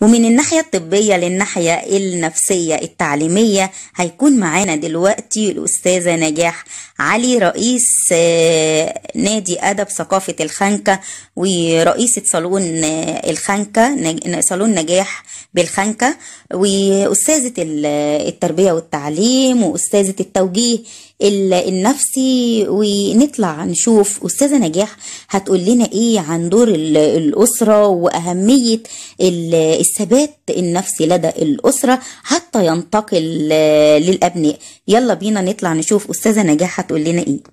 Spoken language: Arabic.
ومن الناحية الطبية للناحية النفسية التعليمية هيكون معانا دلوقتي الأستاذة نجاح علي رئيس آه، نادي أدب ثقافة الخنكة ورئيسة صالون آه، الخنكة صالون نجاح بالخنكة وأستاذة التربية والتعليم وأستاذة التوجيه النفسي ونطلع نشوف أستاذة نجاح هتقول لنا إيه عن دور الأسرة وأهمية الثبات النفسي لدى الأسرة حتى ينتقل للأبناء يلا بينا نطلع نشوف أستاذة نجاح هتقول لنا إيه